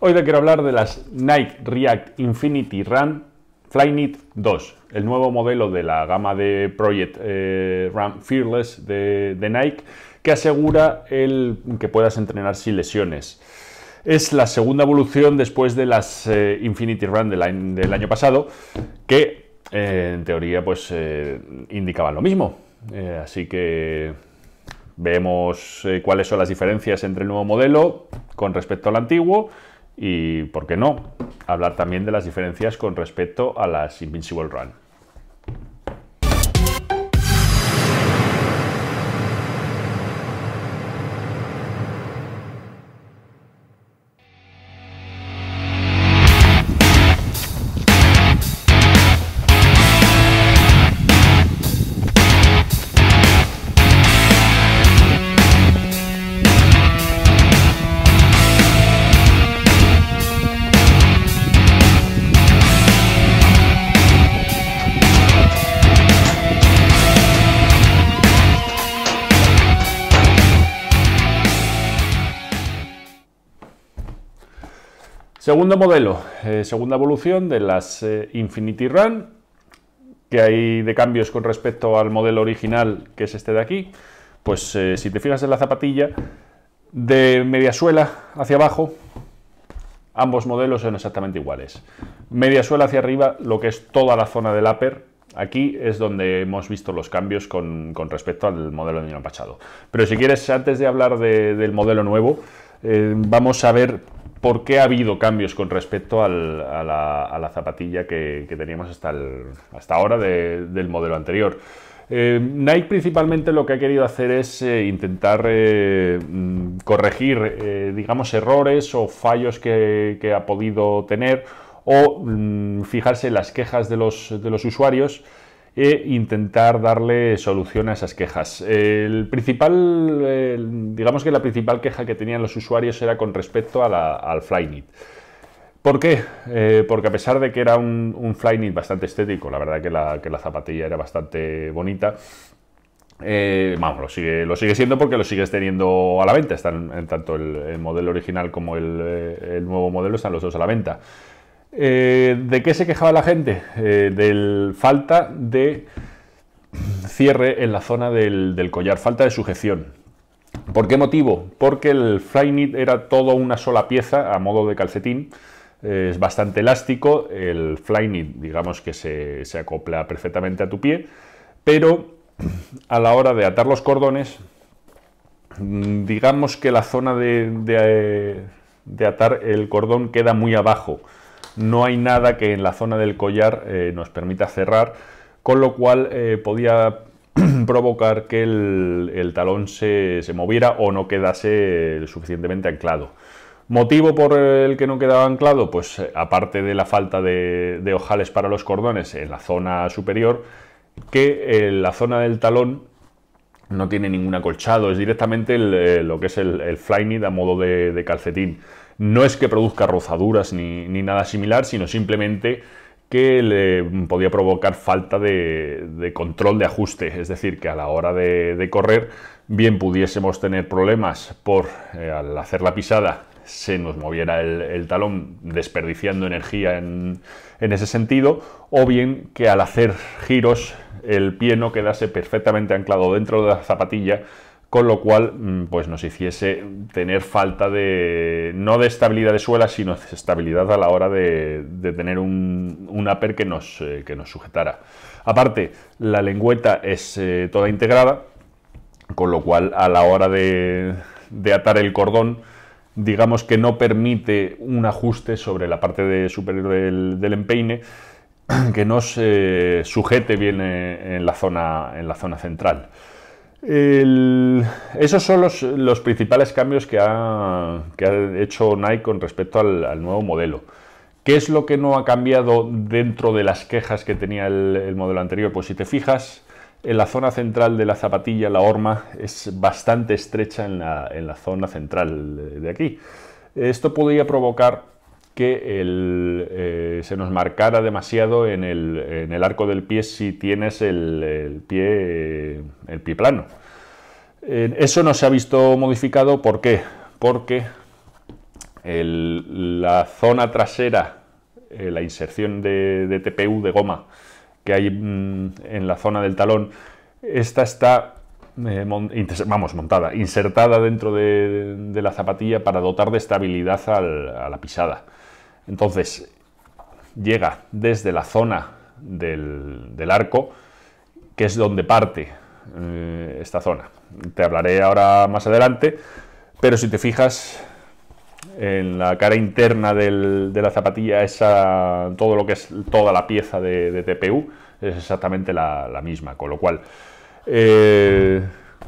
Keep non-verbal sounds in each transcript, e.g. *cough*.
Hoy te quiero hablar de las Nike React Infinity Run Flyknit 2, el nuevo modelo de la gama de Project eh, Run Fearless de, Nike que asegura el que puedas entrenar sin lesiones. Es la segunda evolución después de las eh, Infinity Run del, año pasado que eh, en teoría pues indicaban lo mismo. así que vemos cuáles son las diferencias entre el nuevo modelo con respecto al antiguo y, ¿por qué no?, hablar también de las diferencias con respecto a las Invincible Run. Segundo modelo, eh, segunda evolución de las eh, Infinity Run, que hay de cambios con respecto al modelo original, que es este de aquí. Pues eh, si te fijas en la zapatilla, de mediasuela hacia abajo, ambos modelos son exactamente iguales. Mediasuela hacia arriba, lo que es toda la zona del upper, Aquí es donde hemos visto los cambios con, respecto al modelo de Nino Pachado. Pero si quieres, antes de hablar del modelo nuevo, eh, vamos a ver por qué ha habido cambios con respecto a, la, zapatilla que, teníamos hasta, ahora del modelo anterior. Eh, Nike principalmente lo que ha querido hacer es eh, intentar mm, corregir, digamos, errores o fallos que, ha podido tener o mm, fijarse en las quejas de los usuarios e intentar darle solución a esas quejas. El principal, digamos que la principal queja que tenían los usuarios era con respecto al Flyknit. ¿Por qué? Eh, porque a pesar de que era un, Flyknit bastante estético, la verdad que la, zapatilla era bastante bonita, eh, lo sigue, siendo porque lo sigues teniendo a la venta. Están en tanto el, modelo original como el, eh, el, nuevo modelo, están los dos a la venta. Eh, ¿De qué se quejaba la gente? De eh, del falta de cierre en la zona del, collar, falta de sujeción. ¿Por qué motivo? Porque el Flyknit era todo una sola pieza a modo de calcetín. Eh, es bastante elástico. El Flyknit, digamos que se, acopla perfectamente a tu pie. Pero a la hora de atar los cordones, mm, digamos que la zona de atar el cordón queda muy abajo no hay nada que en la zona del collar eh, nos permita cerrar, con lo cual eh, podía *clears throat* provocar que el, talón se, moviera o no quedase eh, suficientemente anclado. ¿Motivo por el que no quedaba anclado? Pues aparte de la falta de, ojales para los cordones en la zona superior, que en la zona del talón no tiene ningún acolchado, es directamente lo que es el, fly knit a modo de calcetín. No es que produzca rozaduras ni, nada similar, sino simplemente que le podía provocar falta de, control de ajuste, es decir, que a la hora de, correr bien pudiésemos tener problemas por eh, al hacer la pisada se nos moviera el, talón desperdiciando energía en, en, ese sentido, o bien que al hacer giros el pie no quedase perfectamente anclado dentro de la zapatilla con lo cual mm, pues nos hiciese tener falta de, no de estabilidad de suela, sino de estabilidad a la hora de, tener un, upper que nos, eh, que nos sujetara. Aparte, la lengüeta es eh, toda integrada, con lo cual a la hora de, atar el cordón, digamos que no permite un ajuste sobre la parte superior del, empeine *clears throat* que nos se eh, sujete bien en la zona, en la zona central esos son los, principales cambios que ha, ha hecho Nike con respecto al, nuevo modelo. ¿Qué es lo que no ha cambiado dentro de las quejas que tenía el, modelo anterior? Pues si te fijas, en la zona central de la zapatilla, la horma es bastante estrecha en la, en la zona central de aquí. Esto podría provocar que eh, se nos marcara demasiado en el, arco del pie si tienes el, pie, plano. Eh, eso no se ha visto modificado, ¿por qué? Porque la zona trasera, eh, la inserción de, TPU de goma que hay mm, en la zona del talón, esta está vamos, montada, insertada dentro de, la zapatilla para dotar de estabilidad a la pisada. Entonces, llega desde la zona del, arco, que es donde parte eh, esta zona. Te hablaré ahora más adelante, pero si te fijas en la cara interna de la zapatilla, esa, todo lo que es toda la pieza de, TPU es exactamente la, misma, con lo cual, eh,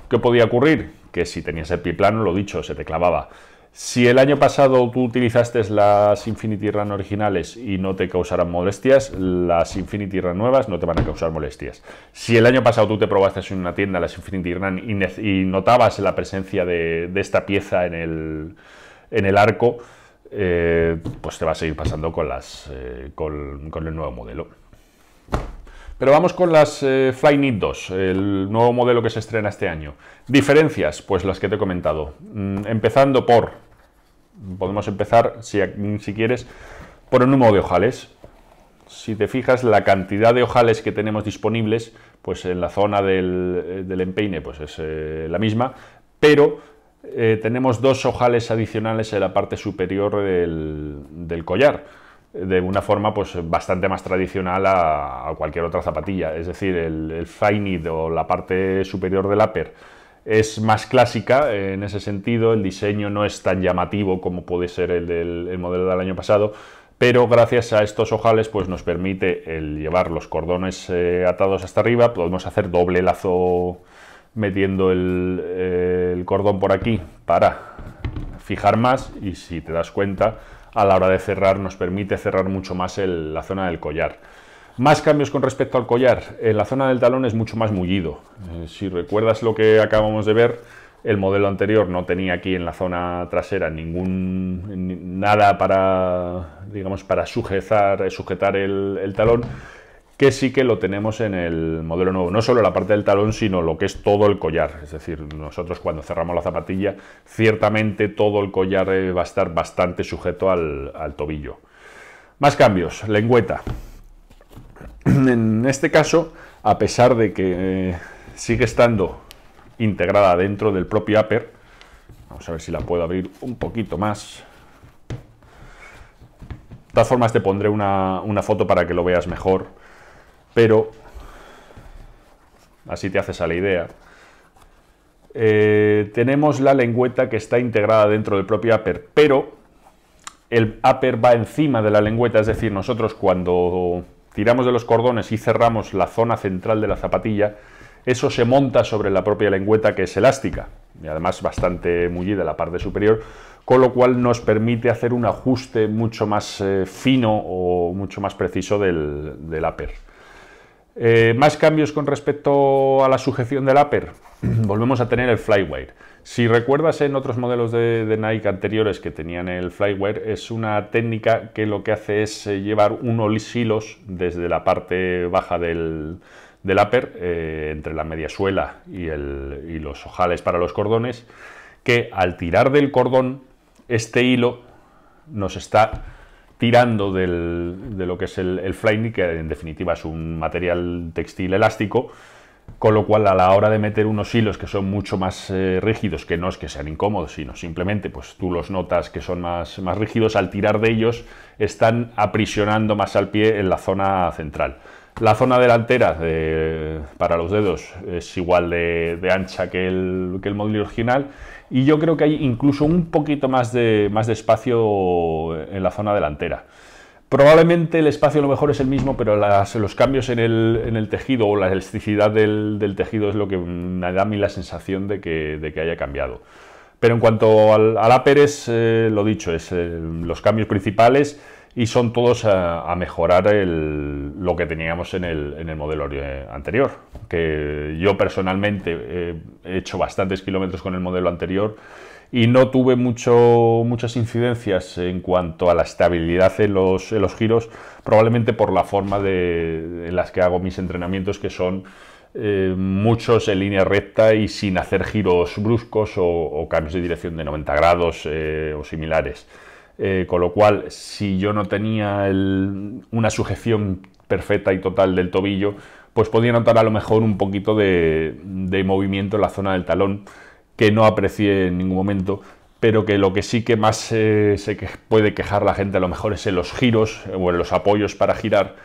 ¿qué podía ocurrir? Que si tenías el pie plano, lo dicho, se te clavaba si el año pasado tú utilizaste las Infinity Run originales y no te causarán molestias, las Infinity Run nuevas no te van a causar molestias. Si el año pasado tú te probaste en una tienda las Infinity Run y, notabas la presencia de, esta pieza en el, arco, eh, pues te va a seguir pasando con, las, eh, con el nuevo modelo. Pero vamos con las eh, fly Flyknit 2, el nuevo modelo que se estrena este año. Diferencias, pues las que te he comentado. Mm, empezando por, podemos empezar, si, si quieres, por el número de ojales. Si te fijas, la cantidad de ojales que tenemos disponibles, pues en la zona del, eh, empeine, pues es eh, la misma, pero tenemos dos ojales adicionales en la parte superior del collar de una forma pues bastante más tradicional a, cualquier otra zapatilla. Es decir, el, el o la parte superior del upper es más clásica en ese sentido, el diseño no es tan llamativo como puede ser el del modelo del año pasado, pero gracias a estos ojales pues nos permite llevar los cordones eh, atados hasta arriba, podemos hacer doble lazo metiendo el cordón por aquí para fijar más y si te das cuenta a la hora de cerrar nos permite cerrar mucho más la zona del collar. Más cambios con respecto al collar. En eh, la zona del talón es mucho más mullido. Eh, si recuerdas lo que acabamos de ver, el modelo anterior no tenía aquí en la zona trasera ningún nada para digamos para sujetar, eh, sujetar el talón que sí que lo tenemos en el modelo nuevo. No solo la parte del talón, sino lo que es todo el collar. Es decir, nosotros cuando cerramos la zapatilla, ciertamente todo el collar eh, va a estar bastante sujeto al, tobillo. Más cambios, lengüeta. *clears throat* En este caso, a pesar de que eh, sigue estando integrada dentro del propio upper, vamos a ver si la puedo abrir un poquito más. De todas formas te pondré una foto para que lo veas mejor pero así te haces a la idea. Eh, tenemos la lengüeta que está integrada dentro del propio upper, pero el upper va encima de la lengüeta, es decir, nosotros cuando tiramos de los cordones y cerramos la zona central de la zapatilla, eso se monta sobre la propia lengüeta que es elástica y además bastante mullida la parte superior, con lo cual nos permite hacer un ajuste mucho más eh, fino o mucho más preciso del, del upper. Eh, más cambios con respecto a la sujeción del upper. *clears throat* Volvemos a tener el flywire. Si recuerdas en otros modelos de, Nike anteriores que tenían el flywire, es una técnica que lo que hace es eh, llevar unos hilos desde la parte baja del, upper, eh, entre la media suela y los ojales para los cordones, que al tirar del cordón, este hilo nos está tirando de lo que es el, el que en definitiva es un material textil elástico, con lo cual a la hora de meter unos hilos que son mucho más eh, rígidos, que no es que sean incómodos, sino simplemente pues tú los notas que son más rígidos, al tirar de ellos están aprisionando más al pie en la zona central. La zona delantera eh, para los dedos es igual de, ancha que el, que original y yo creo que hay incluso un poquito más de, más de espacio en la zona delantera. Probablemente el espacio a lo mejor es el mismo, pero los cambios en el, tejido o la elasticidad del, tejido es lo que me da a mí la sensación de que, haya cambiado. Pero en cuanto al, al Pérez, eh, lo dicho, es eh, los cambios principales y son todos a, mejorar lo que teníamos en el, modelo eh, anterior. Que yo personalmente eh, he hecho bastantes kilómetros con el modelo anterior y no tuve mucho, muchas incidencias en cuanto a la estabilidad en los, giros, probablemente por la forma de, en las que hago mis entrenamientos, que son eh, muchos en línea recta y sin hacer giros bruscos o, cambios de dirección de 90 grados o similares. Eh, con lo cual, si yo no tenía una sujeción perfecta y total del tobillo, pues podía notar a lo mejor un poquito de, movimiento en la zona del talón, que no aprecié en ningún momento, pero que lo que sí que más eh, se puede quejar la gente a lo mejor es en los giros eh, o en los apoyos para girar,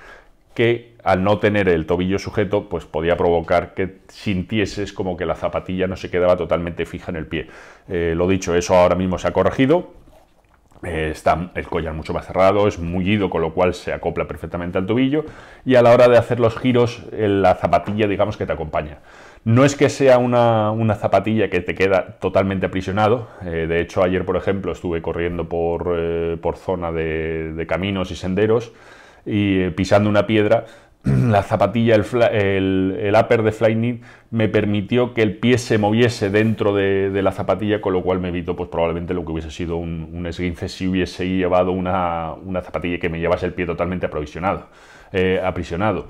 que al no tener el tobillo sujeto, pues podía provocar que sintieses como que la zapatilla no se quedaba totalmente fija en el pie. lo dicho, eso ahora mismo se ha corregido, eh, está el collar mucho más cerrado, es mullido, con lo cual se acopla perfectamente al tobillo y a la hora de hacer los giros, eh, la zapatilla digamos que te acompaña. No es que sea una, zapatilla que te queda totalmente aprisionado, eh, de hecho ayer por ejemplo estuve corriendo por, zona de, de caminos y senderos y pisando una piedra *clears throat* la zapatilla, el, upper de Flyknit me permitió que el pie se moviese dentro de, la zapatilla, con lo cual me evitó pues, probablemente lo que hubiese sido un, esguince si hubiese llevado una, zapatilla que me llevase el pie totalmente aprovisionado, eh, aprisionado,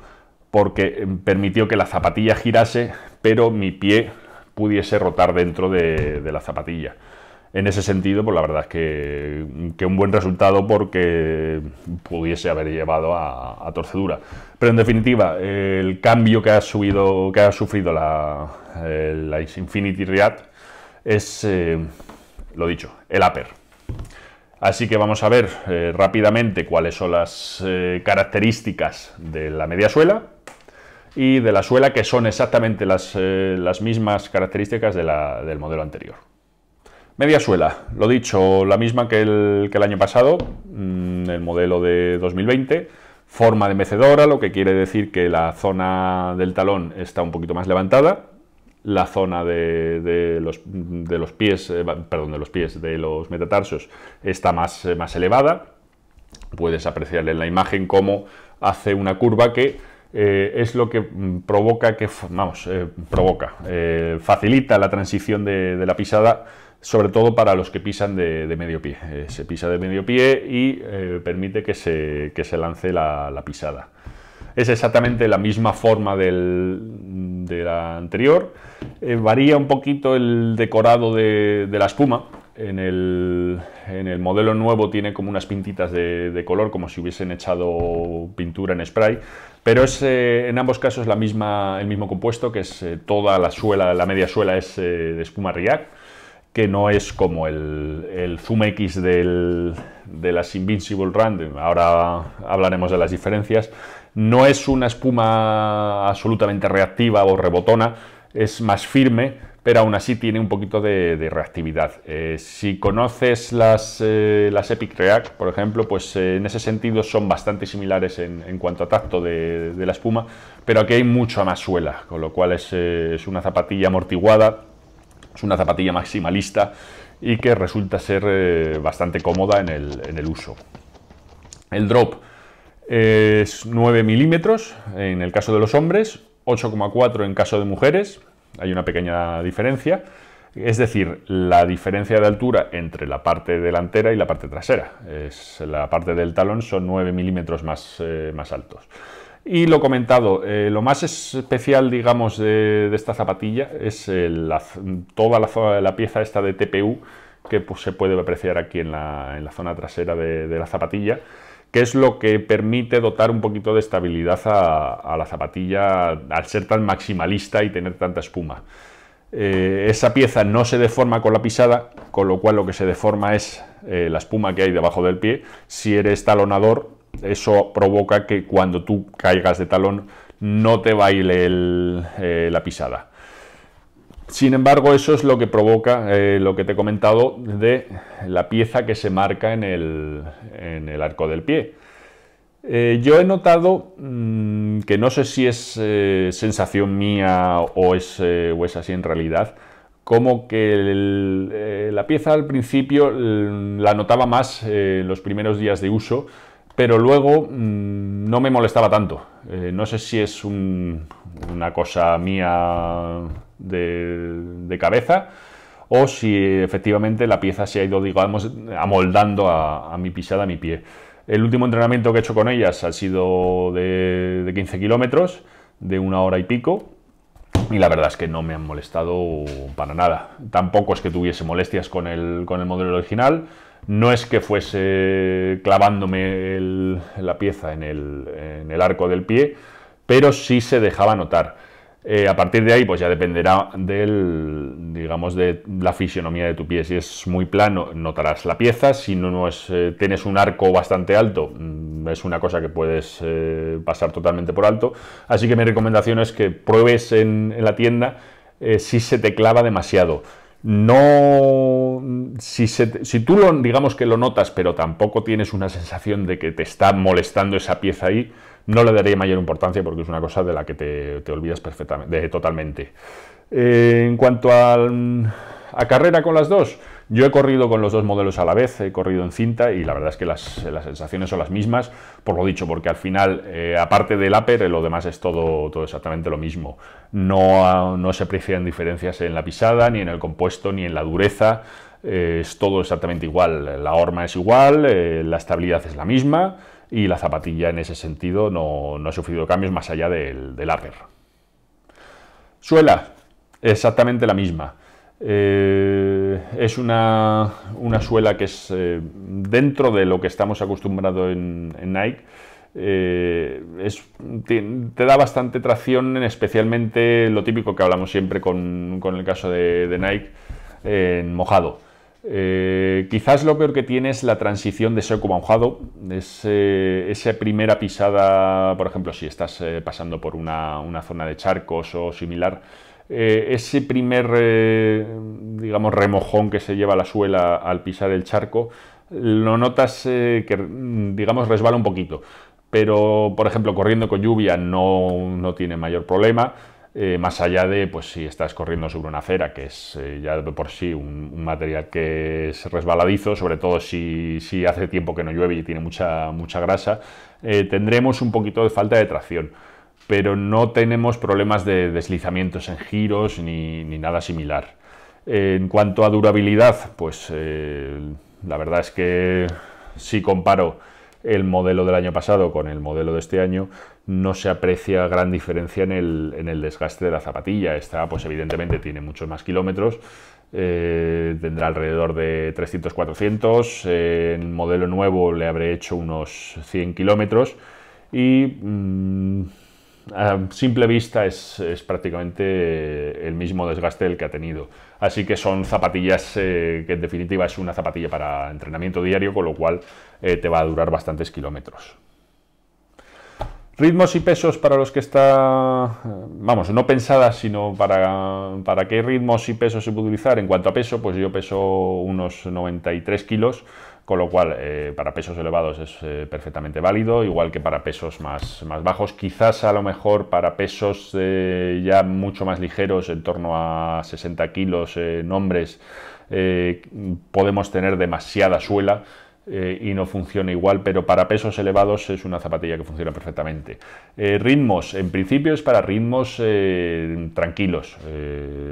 porque eh, permitió que la zapatilla girase, pero mi pie pudiese rotar dentro de la zapatilla en ese sentido, pues la verdad es que, un buen resultado porque pudiese haber llevado a, torcedura. Pero en definitiva, el cambio que ha, subido, que ha sufrido la, eh, la Infinity React es, eh, lo dicho, el upper. Así que vamos a ver eh, rápidamente cuáles son las características de la media suela y de la suela que son exactamente las, mismas características del modelo anterior. Media suela, lo dicho, la misma que el, año pasado, mm, el modelo de 2020. Forma de mecedora, lo que quiere decir que la zona del talón está un poquito más levantada, la zona de, los, de, los, pies, eh, perdón, de los pies, de los metatarsos está más, eh, más elevada. Puedes apreciar en la imagen cómo hace una curva que eh, es lo que mm, provoca que, vamos, provoca, facilita la transición de la pisada sobre todo para los que pisan de, medio pie. Eh, se pisa de medio pie y eh, permite que se, se lance la, pisada. Es exactamente la misma forma de la anterior. Eh, varía un poquito el decorado de, la espuma. En el, modelo nuevo tiene como unas pintitas de, color, como si hubiesen echado pintura en spray, pero es en ambos casos la misma, el mismo compuesto, que es toda la suela, la media suela es de espuma React que no es como el, el Zoom X de las Invincible Random, ahora hablaremos de las diferencias, no es una espuma absolutamente reactiva o rebotona, es más firme, pero aún así tiene un poquito de, reactividad. Eh, si conoces las, eh, las, Epic React, por ejemplo, pues eh, en ese sentido son bastante similares en, cuanto a tacto de, la espuma, pero aquí hay mucho más suela, con lo cual es una zapatilla amortiguada, es una zapatilla maximalista y que resulta ser eh, bastante cómoda en el, uso. El drop eh, es 9 milímetros en el caso de los hombres, 8,4 en caso de mujeres, hay una pequeña diferencia, es decir, la diferencia de altura entre la parte delantera y la parte trasera. Es, la parte del talón son 9 milímetros más, eh, más altos. Y lo comentado, eh, lo más especial, digamos, de, esta zapatilla es eh, la, toda la, la, pieza esta de TPU que pues, se puede apreciar aquí en la, zona trasera de, la zapatilla, que es lo que permite dotar un poquito de estabilidad a, la zapatilla al ser tan maximalista y tener tanta espuma. Eh, esa pieza no se deforma con la pisada, con lo cual lo que se deforma es la espuma que hay debajo del pie. Si eres talonador, eso provoca que cuando tú caigas de talón no te baile eh, la pisada. Sin embargo, eso es lo que provoca eh, lo que te he comentado de la pieza que se marca en el, arco del pie. Eh, yo he notado mm, que no sé si es sensación mía o es, es, así en realidad, como que la pieza al principio mm, la notaba más en los primeros días de uso, pero luego mm, no me molestaba tanto. Eh, no sé si es una cosa mía de, cabeza o si efectivamente la pieza se ha ido, digamos, amoldando a, mi pisada, a mi pie. El último entrenamiento que he hecho con ellas ha sido de, 15 kilómetros, de una hora y pico, y la verdad es que no me han molestado para nada. Tampoco es que tuviese molestias con el, con el modelo original. No es que fuese clavándome la pieza en el, arco del pie, pero sí se dejaba notar. Eh, a partir de ahí, pues ya dependerá del, digamos, de la fisionomía de tu pie. Si es muy plano, notarás la pieza. Si no, no es, eh, tienes un arco bastante alto, mm, es una cosa que puedes eh, pasar totalmente por alto. Así que mi recomendación es que pruebes en la tienda si se te clava demasiado no, si, tú lo, digamos que lo notas, pero tampoco tienes una sensación de que te está molestando esa pieza ahí, no le daría mayor importancia porque es una cosa de la que te, olvidas perfectamente, totalmente. Eh, en cuanto mm, a carrera con las dos, yo he corrido con los dos modelos a la vez, he corrido en cinta y la verdad es que las, sensaciones son las mismas, por lo dicho, porque al final, eh, aparte del upper, lo demás es todo, todo exactamente lo mismo. No, se aprecian diferencias en la pisada, ni en el compuesto, ni en la dureza. Eh, es todo exactamente igual. La horma es igual, eh, la estabilidad es la misma y la zapatilla en ese sentido no, ha sufrido cambios más allá del, del upper. Suela, exactamente la misma. Eh, es una, suela que es eh, dentro de lo que estamos acostumbrados en, Nike. Eh, te, da bastante tracción, especialmente lo típico que hablamos siempre con, el caso de, Nike en mojado. quizás lo peor que tiene es la transición de seco a mojado, es, esa primera pisada, por ejemplo, si estás pasando por una zona de charcos o similar, eh, ese primer, eh, digamos, remojón que se lleva la suela al pisar el charco, lo notas eh, que, digamos, resbala un poquito. Pero, por ejemplo, corriendo con lluvia no, tiene mayor problema. más allá de pues si estás corriendo sobre una acera, que es ya de por sí un, material que es resbaladizo, sobre todo si, hace tiempo que no llueve y tiene mucha, mucha grasa, tendremos un poquito de falta de tracción pero no tenemos problemas de deslizamientos en giros ni, nada similar. En cuanto a durabilidad, pues eh, la verdad es que si comparo el modelo del año pasado con el modelo de este año, no se aprecia gran diferencia en el, desgaste de la zapatilla. Esta, pues evidentemente, tiene muchos más kilómetros, eh, tendrá alrededor de 300-400. en el modelo nuevo le habré hecho unos 100 kilómetros y... Mm, a simple vista es, prácticamente el mismo desgaste el que ha tenido. Así que son zapatillas eh, que en definitiva es una zapatilla para entrenamiento diario, con lo cual eh, te va a durar bastantes kilómetros. Ritmos y pesos para los que está, vamos, no pensadas, sino para, para qué ritmos y pesos se puede utilizar. En cuanto a peso, pues yo peso unos 93 kilos con lo cual eh, para pesos elevados es eh, perfectamente válido, igual que para pesos más, bajos, quizás a lo mejor para pesos eh, ya mucho más ligeros, en torno a 60 kilos en hombres, podemos tener demasiada suela eh, y no funciona igual, pero para pesos elevados es una zapatilla que funciona perfectamente. Eh, ritmos, en principio es para ritmos eh, tranquilos,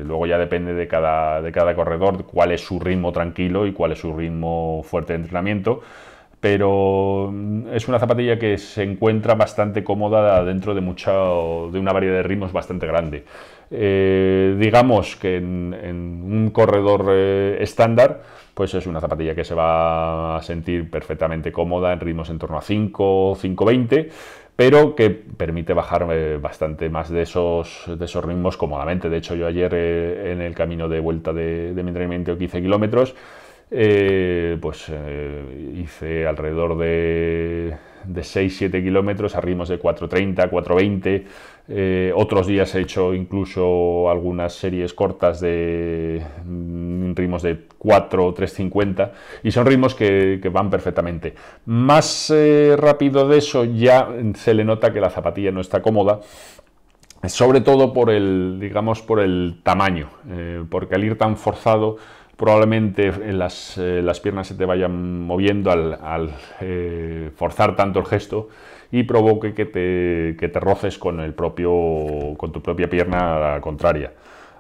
luego ya depende de cada, corredor cuál es su ritmo tranquilo y cuál es su ritmo fuerte de entrenamiento, pero mm, es una zapatilla que se encuentra bastante cómoda dentro de, de una variedad de ritmos bastante grande. digamos que en un corredor estándar, pues es una zapatilla que se va a sentir perfectamente cómoda en ritmos en torno a 5, 5.20, pero que permite bajar eh, bastante más de esos, de esos ritmos cómodamente. De hecho, yo ayer eh, en el camino de vuelta de, de mi entrenamiento 15 kilómetros, eh, pues eh, hice alrededor de, de 6-7 kilómetros a ritmos de 4.30, 4.20. Eh, otros días he hecho incluso algunas series cortas de mm, ritmos de 4 3.50 y son ritmos que, van perfectamente. Más rápido de eso ya se le nota que la zapatilla no está cómoda sobre todo por el, digamos, por el tamaño, porque al ir tan forzado probablemente eh, eh, las, piernas se te vayan moviendo al, eh, forzar tanto el gesto y provoque que te, te roces con, el propio, con tu propia pierna contraria.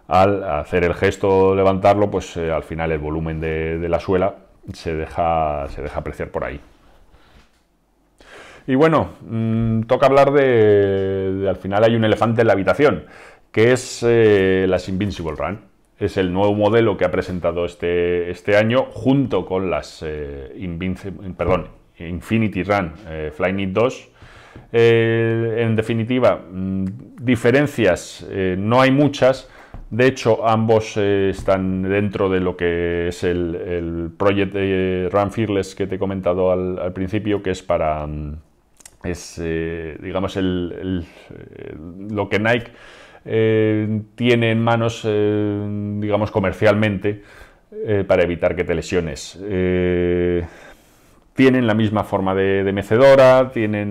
Al hacer el gesto, levantarlo, pues al final el volumen de, la suela se deja, se deja apreciar por ahí. Y bueno, mm, toca hablar de, de, al final hay un elefante en la habitación, que es las Invincible Run es el nuevo modelo que ha presentado este, este año junto con las eh, perdón, Infinity Run eh, Flyknit 2. Eh, en definitiva, mm, diferencias no hay muchas. De hecho, ambos están dentro de lo que es el, el Project Run Fearless que te he comentado al, principio, que es para... Mm, es, digamos, el, lo que Nike eh, tienen manos, eh, digamos, comercialmente eh, para evitar que te lesiones. tienen la misma forma de, mecedora, tienen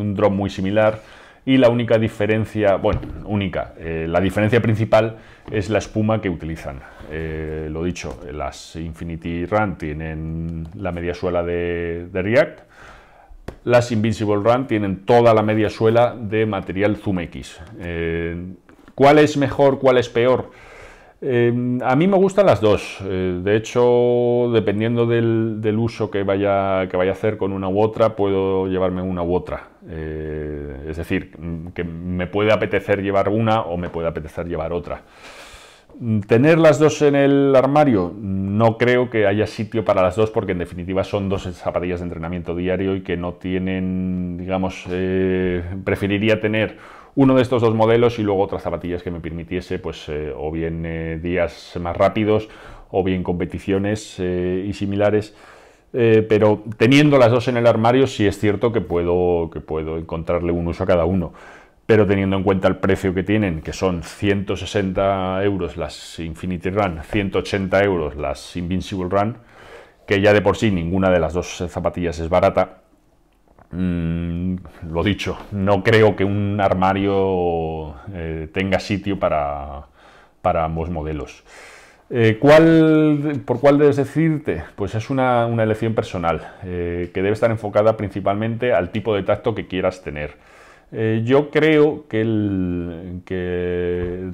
un drop muy similar y la única diferencia, bueno, única, la diferencia principal es la espuma que utilizan. lo dicho, las Infinity Run tienen la media suela de React, las Invincible Run tienen toda la media suela de material Zoom X. Eh, ¿Cuál es mejor, cuál es peor? Eh, a mí me gustan las dos. Eh, de hecho, dependiendo del, uso que vaya, que vaya a hacer con una u otra, puedo llevarme una u otra. es decir, mm, que me puede apetecer llevar una o me puede apetecer llevar otra. Mm, ¿Tener las dos en el armario? No creo que haya sitio para las dos porque en definitiva son dos zapatillas de entrenamiento diario y que no tienen, digamos, eh, preferiría tener uno de estos dos modelos y luego otras zapatillas que me permitiese, pues, eh, o bien eh, días más rápidos o bien competiciones y similares. pero teniendo las dos en el armario, sí es cierto que puedo, que puedo encontrarle un uso a cada uno pero teniendo en cuenta el precio que tienen, que son 160 euros las Infinity Run, 180 euros las Invincible Run, que ya de por sí ninguna de las dos zapatillas es barata, mm, lo dicho, no creo que un armario eh, tenga sitio para, ambos modelos. Eh, ¿Por cuál debes decirte? Pues es una, elección personal, eh, que debe estar enfocada principalmente al tipo de tacto que quieras tener. Eh, yo creo que, el,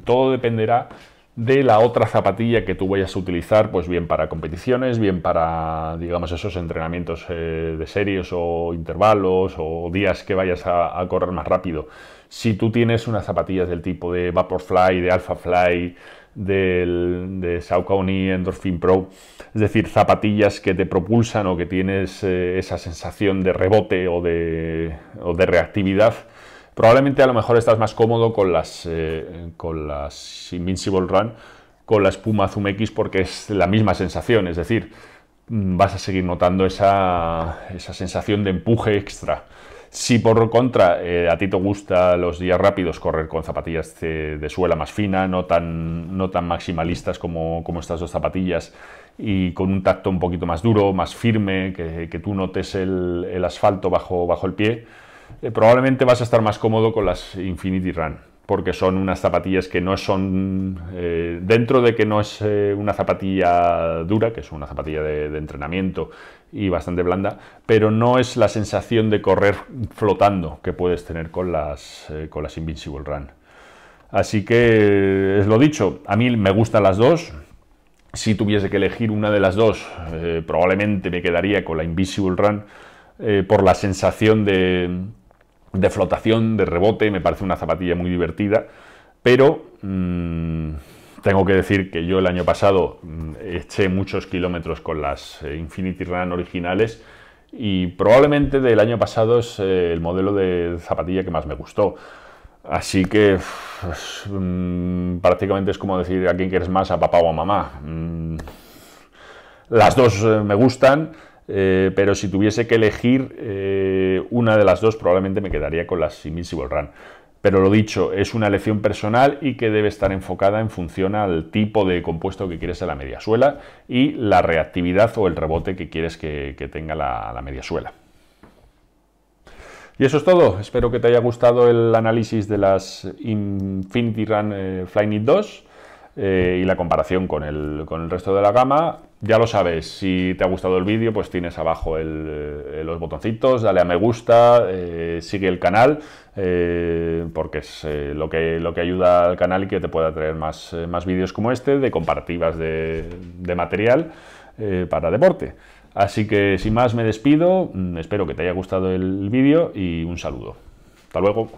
todo dependerá de la otra zapatilla que tú vayas a utilizar, pues bien para competiciones, bien para, digamos, esos entrenamientos eh, de series o intervalos o días que vayas a, correr más rápido. Si tú tienes unas zapatillas del tipo de Vaporfly, de Alphafly, del, de Saucony Endorphin Pro, es decir, zapatillas que te propulsan o que tienes eh, esa sensación de rebote o de, o de reactividad, Probablemente a lo mejor estás más cómodo con las, eh, con las Invincible Run, con la espuma Zoom X, porque es la misma sensación, es decir, mm, vas a seguir notando esa, sensación de empuje extra. Si por contra eh, a ti te gusta los días rápidos correr con zapatillas de, suela más fina, no tan, no tan maximalistas como, estas dos zapatillas, y con un tacto un poquito más duro, más firme, que, tú notes el, asfalto bajo, bajo el pie, eh, probablemente vas a estar más cómodo con las Infinity Run, porque son unas zapatillas que no son, eh, dentro de que no es eh, una zapatilla dura, que es una zapatilla de, entrenamiento y bastante blanda, pero no es la sensación de correr flotando que puedes tener con las, con las Run. Así que, es lo dicho, a mí me gustan las dos, si tuviese que elegir una de las dos, probablemente me quedaría con la Invisible Run, eh, por la sensación de, flotación, de rebote, me parece una zapatilla muy divertida, pero mm, tengo que decir que yo el año pasado mm, eché muchos kilómetros con las eh, Infinity Run originales y probablemente del año pasado es eh, el modelo de zapatilla que más me gustó. Así que pues, mm, prácticamente es como decir a quién quieres más, a papá o a mamá. las dos me gustan, eh, pero si tuviese que elegir eh, una de las dos, probablemente me quedaría con las Invincible Run. Pero lo dicho, es una elección personal y que debe estar enfocada en función al tipo de compuesto que quieres en la mediasuela y la reactividad o el rebote que quieres que, tenga la, mediasuela. media Y eso es todo. Espero que te haya gustado el análisis de las Infinity Run eh, Flyknit 2. Eh, y la comparación con el, resto de la gama. Ya lo sabes, si te ha gustado el vídeo, pues tienes abajo eh, los botoncitos, dale a me gusta, eh, sigue el canal, porque es lo, que, lo que ayuda al canal y que te pueda traer más, vídeos como este, de comparativas de, de material para deporte. Así que sin más me despido, mm, espero que te haya gustado el vídeo y un saludo. Hasta luego.